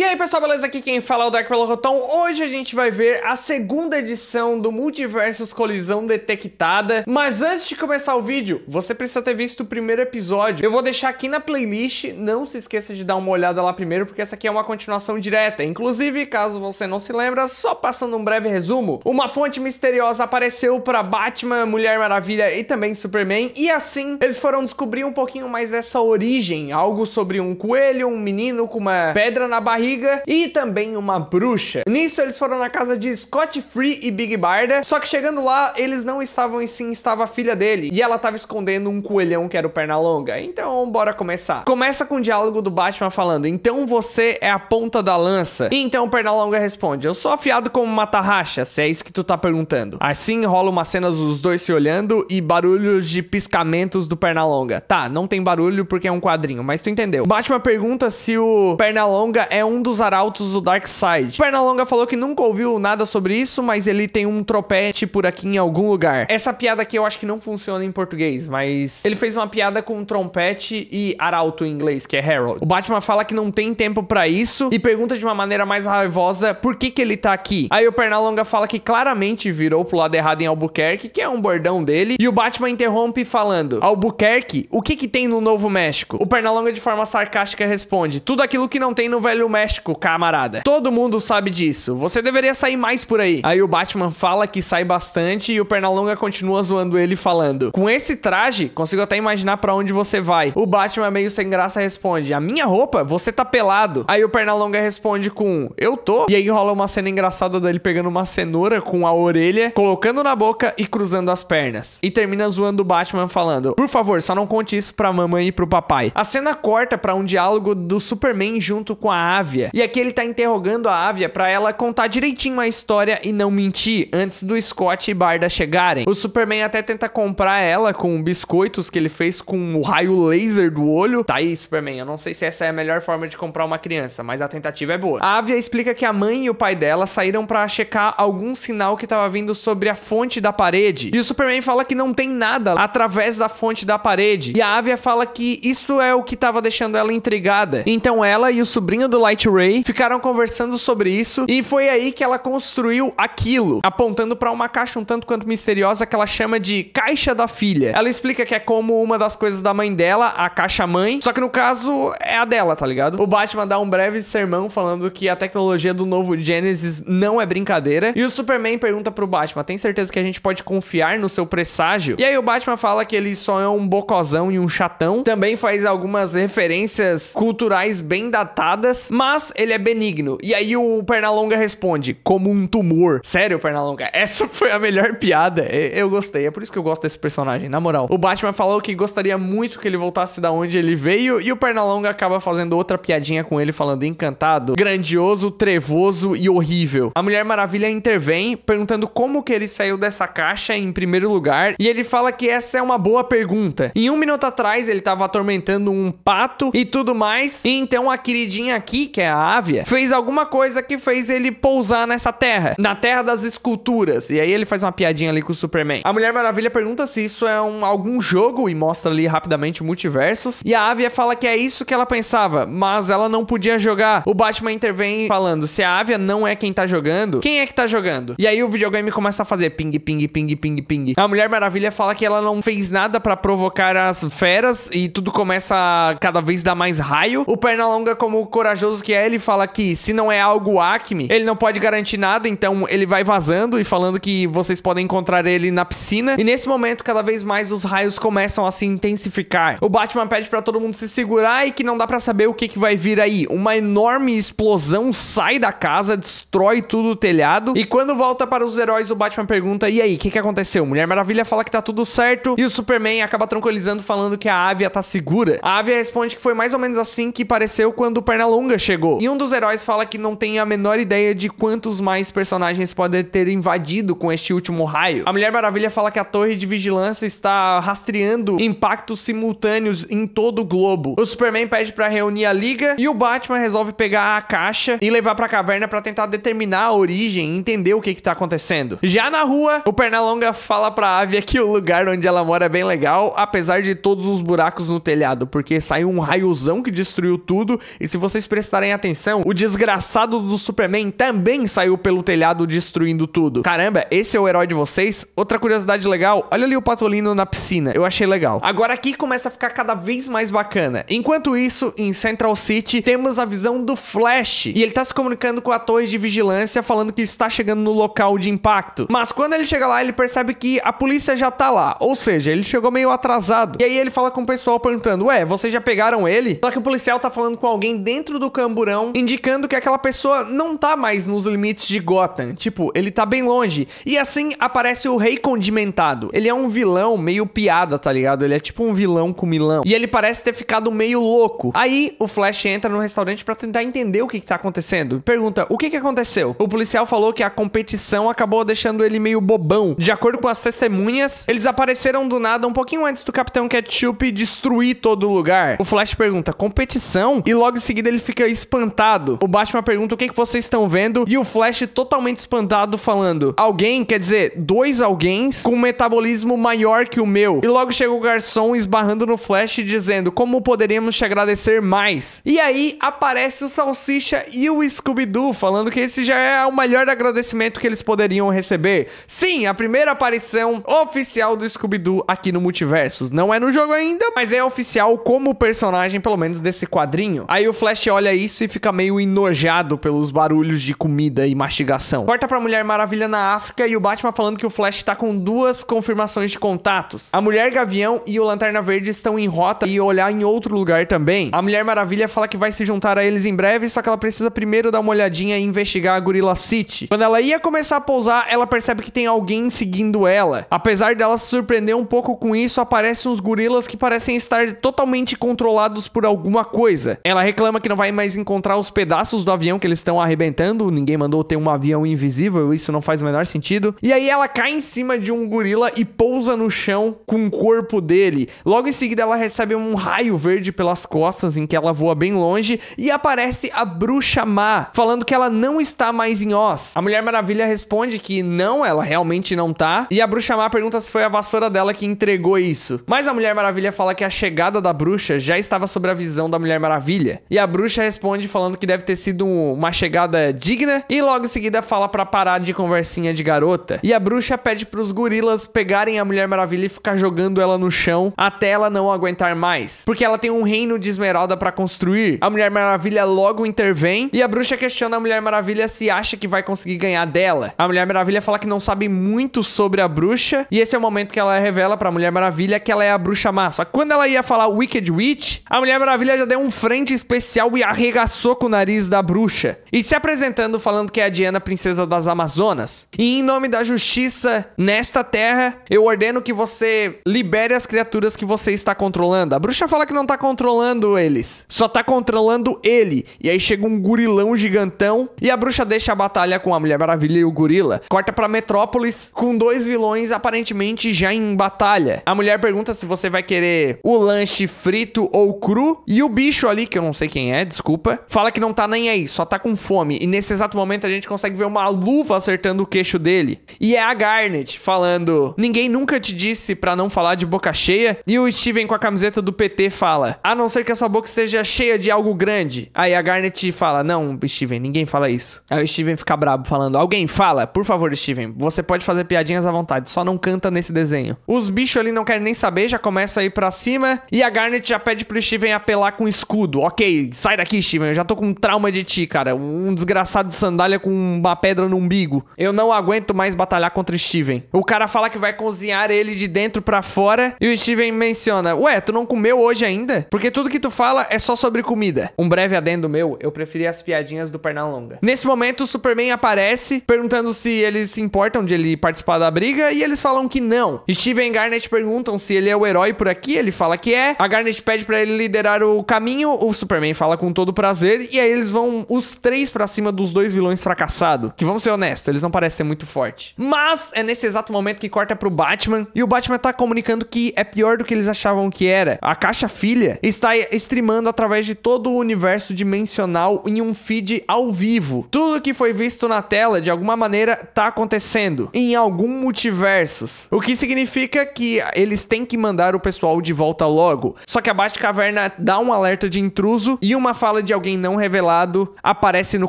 E aí pessoal, beleza? Aqui quem fala é o Dark Rotom Hoje a gente vai ver a segunda edição do Multiversos Colisão Detectada. Mas antes de começar o vídeo, você precisa ter visto o primeiro episódio. Eu vou deixar aqui na playlist, não se esqueça de dar uma olhada lá primeiro, porque essa aqui é uma continuação direta. Inclusive, caso você não se lembra, só passando um breve resumo, uma fonte misteriosa apareceu para Batman, Mulher Maravilha e também Superman, e assim eles foram descobrir um pouquinho mais dessa origem, algo sobre um coelho, um menino com uma pedra na barriga rapariga e também uma bruxa. Nisso, eles foram na casa de Scott Free e Big Barda, só que chegando lá, eles não estavam e sim estava a filha dele, e ela estava escondendo um coelhão que era o Pernalonga. Então, bora começar. Começa com o um diálogo do Batman falando, então você é a ponta da lança. E então o Pernalonga responde, eu sou afiado como uma tarraxa, se é isso que tu tá perguntando. Assim, rola uma cena dos dois se olhando e barulhos de piscamentos do Pernalonga. Tá, não tem barulho porque é um quadrinho, mas tu entendeu. Batman pergunta se o Pernalonga é um um dos arautos do Darkseid. Pernalonga falou que nunca ouviu nada sobre isso, mas ele tem um tropete por aqui em algum lugar. Essa piada aqui eu acho que não funciona em português, mas ele fez uma piada com trompete e arauto em inglês, que é Harold. O Batman fala que não tem tempo para isso e pergunta de uma maneira mais raivosa por que que ele tá aqui. Aí o Pernalonga fala que claramente virou pro lado errado em Albuquerque, que é um bordão dele, e o Batman interrompe falando: "Albuquerque, o que que tem no Novo México?" O Pernalonga de forma sarcástica responde: "Tudo aquilo que não tem no Velho México doméstico, camarada. Todo mundo sabe disso. Você deveria sair mais por aí. Aí o Batman fala que sai bastante e o Pernalonga continua zoando ele falando: "Com esse traje, consigo até imaginar para onde você vai". O Batman meio sem graça responde: "A minha roupa? Você tá pelado". Aí o Pernalonga responde com: "Eu tô". E aí rola uma cena engraçada dele pegando uma cenoura com a orelha, colocando na boca e cruzando as pernas. E termina zoando o Batman falando: "Por favor, só não conte isso pra mamãe e pro papai". A cena corta para um diálogo do Superman junto com a ave Ávia. E aqui ele tá interrogando a Ávia para ela contar direitinho a história e não mentir antes do Scott e Barda chegarem. O Superman até tenta comprar ela com biscoitos que ele fez com o raio laser do olho. Tá aí, Superman, eu não sei se essa é a melhor forma de comprar uma criança, mas a tentativa é boa. A Ávia explica que a mãe e o pai dela saíram para checar algum sinal que tava vindo sobre a fonte da parede. E o Superman fala que não tem nada através da fonte da parede. E a Ávia fala que isso é o que tava deixando ela intrigada. Então ela e o sobrinho do Light Night Ray ficaram conversando sobre isso e foi aí que ela construiu aquilo, apontando para uma caixa um tanto quanto misteriosa que ela chama de Caixa da Filha. Ela explica que é como uma das coisas da mãe dela, a caixa mãe, só que no caso é a dela, tá ligado? O Batman dá um breve sermão falando que a tecnologia do novo Genesis não é brincadeira e o Superman pergunta pro Batman: "Tem certeza que a gente pode confiar no seu presságio?" E aí o Batman fala que ele só é um bocozão e um chatão. Também faz algumas referências culturais bem datadas, mas mas ele é benigno. E aí o Pernalonga responde, como um tumor. Sério, Pernalonga, essa foi a melhor piada. Eu gostei, é por isso que eu gosto desse personagem, na moral. O Batman falou que gostaria muito que ele voltasse da onde ele veio e o Pernalonga acaba fazendo outra piadinha com ele falando encantado, grandioso, trevoso e horrível. A Mulher Maravilha intervém perguntando como que ele saiu dessa caixa em primeiro lugar e ele fala que essa é uma boa pergunta. Em um minuto atrás ele estava atormentando um pato e tudo mais e então a queridinha aqui, que que é a Ávia, fez alguma coisa que fez ele pousar nessa terra, na terra das esculturas. E aí ele faz uma piadinha ali com o Superman. A Mulher Maravilha pergunta se isso é um, algum jogo e mostra ali rapidamente multiversos. E a Ávia fala que é isso que ela pensava, mas ela não podia jogar. O Batman intervém falando: se a Ávia não é quem tá jogando, quem é que tá jogando? E aí o videogame começa a fazer ping, ping, ping, ping, ping. A Mulher Maravilha fala que ela não fez nada para provocar as feras e tudo começa a cada vez dar mais raio. O Pernalonga, como corajoso que que é, ele fala que se não é algo Acme, ele não pode garantir nada, então ele vai vazando e falando que vocês podem encontrar ele na piscina. E nesse momento, cada vez mais os raios começam a se intensificar. O Batman pede para todo mundo se segurar e que não dá para saber o que, que vai vir aí. Uma enorme explosão sai da casa, destrói tudo o telhado. E quando volta para os heróis, o Batman pergunta: "E aí, o que que aconteceu?" Mulher Maravilha fala que tá tudo certo e o Superman acaba tranquilizando falando que a Ávia tá segura. A Ávia responde que foi mais ou menos assim que pareceu quando o Pernalonga chegou chegou. E um dos heróis fala que não tem a menor ideia de quantos mais personagens podem ter invadido com este último raio. A Mulher Maravilha fala que a torre de vigilância está rastreando impactos simultâneos em todo o globo. O Superman pede para reunir a Liga e o Batman resolve pegar a caixa e levar para a caverna para tentar determinar a origem e entender o que que tá acontecendo. Já na rua, o Pernalonga fala para a Ávia que o lugar onde ela mora é bem legal, apesar de todos os buracos no telhado, porque saiu um raiozão que destruiu tudo e se vocês prestarem prestarem atenção, o desgraçado do Superman também saiu pelo telhado destruindo tudo. Caramba, esse é o herói de vocês? Outra curiosidade legal, olha ali o Patolino na piscina, eu achei legal. Agora aqui começa a ficar cada vez mais bacana. Enquanto isso, em Central City, temos a visão do Flash, e ele tá se comunicando com a torre de vigilância falando que está chegando no local de impacto. Mas quando ele chega lá, ele percebe que a polícia já tá lá, ou seja, ele chegou meio atrasado. E aí ele fala com o pessoal perguntando, ué, vocês já pegaram ele? Só que o policial tá falando com alguém dentro do campo tamborão, indicando que aquela pessoa não tá mais nos limites de Gotham. Tipo, ele tá bem longe. E assim aparece o Rei Condimentado. Ele é um vilão meio piada, tá ligado? Ele é tipo um vilão com milão. E ele parece ter ficado meio louco. Aí o Flash entra no restaurante para tentar entender o que, que tá acontecendo. Pergunta: o que, que aconteceu? O policial falou que a competição acabou deixando ele meio bobão. De acordo com as testemunhas, eles apareceram do nada um pouquinho antes do Capitão Ketchup destruir todo o lugar. O Flash pergunta: competição? E logo em seguida ele fica espantado. O Batman pergunta o que, que vocês estão vendo e o Flash totalmente espantado falando: Alguém, quer dizer, dois alguém com um metabolismo maior que o meu. E logo chega o garçom esbarrando no Flash dizendo: Como poderíamos te agradecer mais? E aí aparece o Salsicha e o Scooby-Doo falando que esse já é o melhor agradecimento que eles poderiam receber. Sim, a primeira aparição oficial do Scooby-Doo aqui no Multiversos. Não é no jogo ainda, mas é oficial como personagem, pelo menos desse quadrinho. Aí o Flash olha isso isso e fica meio enojado pelos barulhos de comida e mastigação. Corta pra Mulher Maravilha na África e o Batman falando que o Flash tá com duas confirmações de contatos. A Mulher Gavião e o Lanterna Verde estão em rota e olhar em outro lugar também. A Mulher Maravilha fala que vai se juntar a eles em breve, só que ela precisa primeiro dar uma olhadinha e investigar a Gorilla City. Quando ela ia começar a pousar, ela percebe que tem alguém seguindo ela. Apesar dela se surpreender um pouco com isso, aparecem uns gorilas que parecem estar totalmente controlados por alguma coisa. Ela reclama que não vai mais encontrar os pedaços do avião que eles estão arrebentando. Ninguém mandou ter um avião invisível, isso não faz o menor sentido. E aí ela cai em cima de um gorila e pousa no chão com o corpo dele. Logo em seguida, ela recebe um raio verde pelas costas, em que ela voa bem longe, e aparece a bruxa má, falando que ela não está mais em Oz. A Mulher Maravilha responde que não, ela realmente não tá. E a bruxa má pergunta se foi a vassoura dela que entregou isso. Mas a Mulher Maravilha fala que a chegada da bruxa já estava sobre a visão da Mulher Maravilha. E a bruxa responde responde falando que deve ter sido uma chegada digna e logo em seguida fala para parar de conversinha de garota. E a bruxa pede para os gorilas pegarem a Mulher Maravilha e ficar jogando ela no chão até ela não aguentar mais, porque ela tem um reino de esmeralda para construir. A Mulher Maravilha logo intervém e a bruxa questiona a Mulher Maravilha se acha que vai conseguir ganhar dela. A Mulher Maravilha fala que não sabe muito sobre a bruxa e esse é o momento que ela revela para a Mulher Maravilha que ela é a bruxa má. Só que quando ela ia falar Wicked Witch, a Mulher Maravilha já deu um frente especial e arrega caçou com o nariz da bruxa e se apresentando falando que é a Diana, princesa das Amazonas. E em nome da justiça nesta terra, eu ordeno que você libere as criaturas que você está controlando. A bruxa fala que não tá controlando eles, só tá controlando ele. E aí chega um gurilão gigantão e a bruxa deixa a batalha com a Mulher Maravilha e o gorila. Corta pra Metrópolis com dois vilões aparentemente já em batalha. A mulher pergunta se você vai querer o lanche frito ou cru e o bicho ali, que eu não sei quem é, desculpa fala que não tá nem aí, só tá com fome. E nesse exato momento a gente consegue ver uma luva acertando o queixo dele. E é a Garnet falando: Ninguém nunca te disse para não falar de boca cheia. E o Steven com a camiseta do PT fala: A não ser que a sua boca esteja cheia de algo grande. Aí a Garnet fala: Não, Steven, ninguém fala isso. Aí o Steven fica brabo falando: Alguém fala, por favor, Steven, você pode fazer piadinhas à vontade, só não canta nesse desenho. Os bichos ali não querem nem saber, já começam a ir pra cima. E a Garnet já pede pro Steven apelar com escudo: Ok, sai daqui, Steven Steven, eu já tô com um trauma de ti, cara. Um desgraçado de sandália com uma pedra no umbigo. Eu não aguento mais batalhar contra o Steven. O cara fala que vai cozinhar ele de dentro para fora e o Steven menciona: Ué, tu não comeu hoje ainda? Porque tudo que tu fala é só sobre comida. Um breve adendo meu, eu preferi as piadinhas do Pernalonga. Nesse momento, o Superman aparece perguntando se eles se importam de ele participar da briga e eles falam que não. Steven e Garnet perguntam se ele é o herói por aqui, ele fala que é. A Garnet pede para ele liderar o caminho, o Superman fala com todo prazer prazer. E aí eles vão os três para cima dos dois vilões fracassados. Que vamos ser honestos, eles não parecem ser muito forte. Mas é nesse exato momento que corta pro Batman. E o Batman tá comunicando que é pior do que eles achavam que era. A caixa filha está streamando através de todo o universo dimensional em um feed ao vivo. Tudo que foi visto na tela, de alguma maneira, tá acontecendo em algum multiversos. O que significa que eles têm que mandar o pessoal de volta logo. Só que a Batcaverna dá um alerta de intruso e uma fala de de alguém não revelado aparece no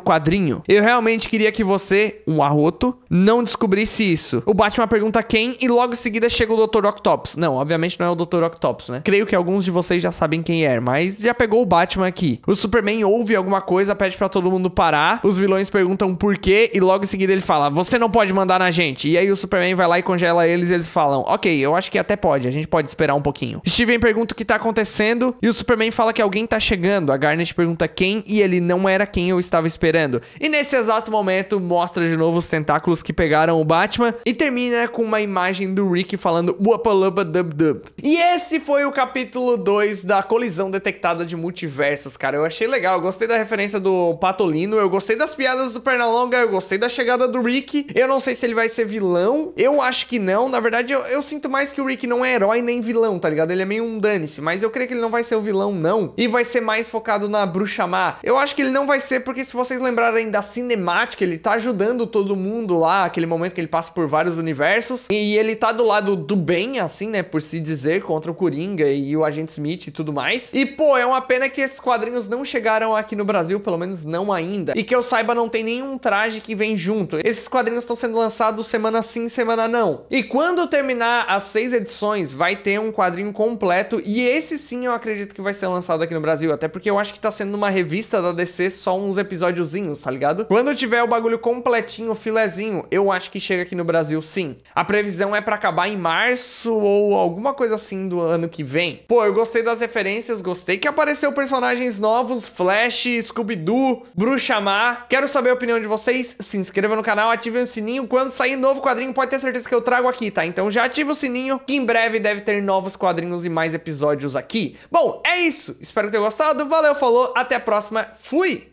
quadrinho. Eu realmente queria que você, um arroto, não descobrisse isso. O Batman pergunta quem e logo em seguida chega o Dr. Octopus. Não, obviamente não é o Dr. Octopus, né? Creio que alguns de vocês já sabem quem é, mas já pegou o Batman aqui. O Superman ouve alguma coisa, pede para todo mundo parar. Os vilões perguntam por quê e logo em seguida ele fala: "Você não pode mandar na gente". E aí o Superman vai lá e congela eles e eles falam: "OK, eu acho que até pode, a gente pode esperar um pouquinho". Steven pergunta o que tá acontecendo e o Superman fala que alguém tá chegando. A Garnet pergunta quem e ele não era quem eu estava esperando. E nesse exato momento, mostra de novo os tentáculos que pegaram o Batman e termina com uma imagem do Rick falando Wapalubba Dub Dub. E esse foi o capítulo 2 da colisão detectada de multiversos, cara. Eu achei legal, eu gostei da referência do Patolino, eu gostei das piadas do Pernalonga, eu gostei da chegada do Rick. Eu não sei se ele vai ser vilão, eu acho que não. Na verdade, eu, eu sinto mais que o Rick não é herói nem vilão, tá ligado? Ele é meio um dane-se, mas eu creio que ele não vai ser o vilão, não. E vai ser mais focado na bruxa chamar. Eu acho que ele não vai ser, porque se vocês lembrarem da cinemática, ele tá ajudando todo mundo lá, aquele momento que ele passa por vários universos, e ele tá do lado do bem, assim, né, por se dizer, contra o Coringa e o Agente Smith e tudo mais. E, pô, é uma pena que esses quadrinhos não chegaram aqui no Brasil, pelo menos não ainda, e que eu saiba não tem nenhum traje que vem junto. Esses quadrinhos estão sendo lançados semana sim, semana não. E quando terminar as seis edições, vai ter um quadrinho completo, e esse sim eu acredito que vai ser lançado aqui no Brasil, até porque eu acho que tá sendo uma revista da DC só uns episódiozinhos, tá ligado? Quando tiver o bagulho completinho, filezinho, eu acho que chega aqui no Brasil sim. A previsão é para acabar em março ou alguma coisa assim do ano que vem. Pô, eu gostei das referências, gostei que apareceu personagens novos, Flash, Scooby-Doo, Bruxa Má. Quero saber a opinião de vocês, se inscreva no canal, ative o sininho, quando sair novo quadrinho pode ter certeza que eu trago aqui, tá? Então já ativa o sininho, que em breve deve ter novos quadrinhos e mais episódios aqui. Bom, é isso, espero ter gostado, valeu, falou, até a próxima. Fui!